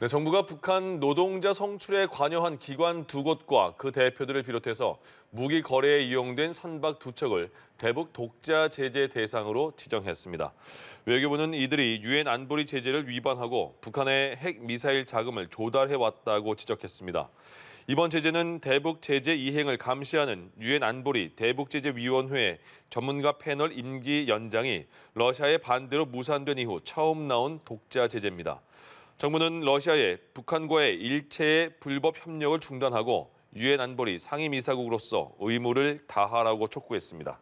네, 정부가 북한 노동자 성출에 관여한 기관 두 곳과 그 대표들을 비롯해서 무기 거래에 이용된 선박 두 척을 대북 독자 제재 대상으로 지정했습니다. 외교부는 이들이 유엔 안보리 제재를 위반하고 북한의 핵 미사일 자금을 조달해 왔다고 지적했습니다. 이번 제재는 대북 제재 이행을 감시하는 유엔 안보리 대북 제재 위원회의 전문가 패널 임기 연장이 러시아의 반대로 무산된 이후 처음 나온 독자 제재입니다. 정부는 러시아의 북한과의 일체의 불법 협력을 중단하고 유엔 안보리 상임이사국으로서 의무를 다하라고 촉구했습니다.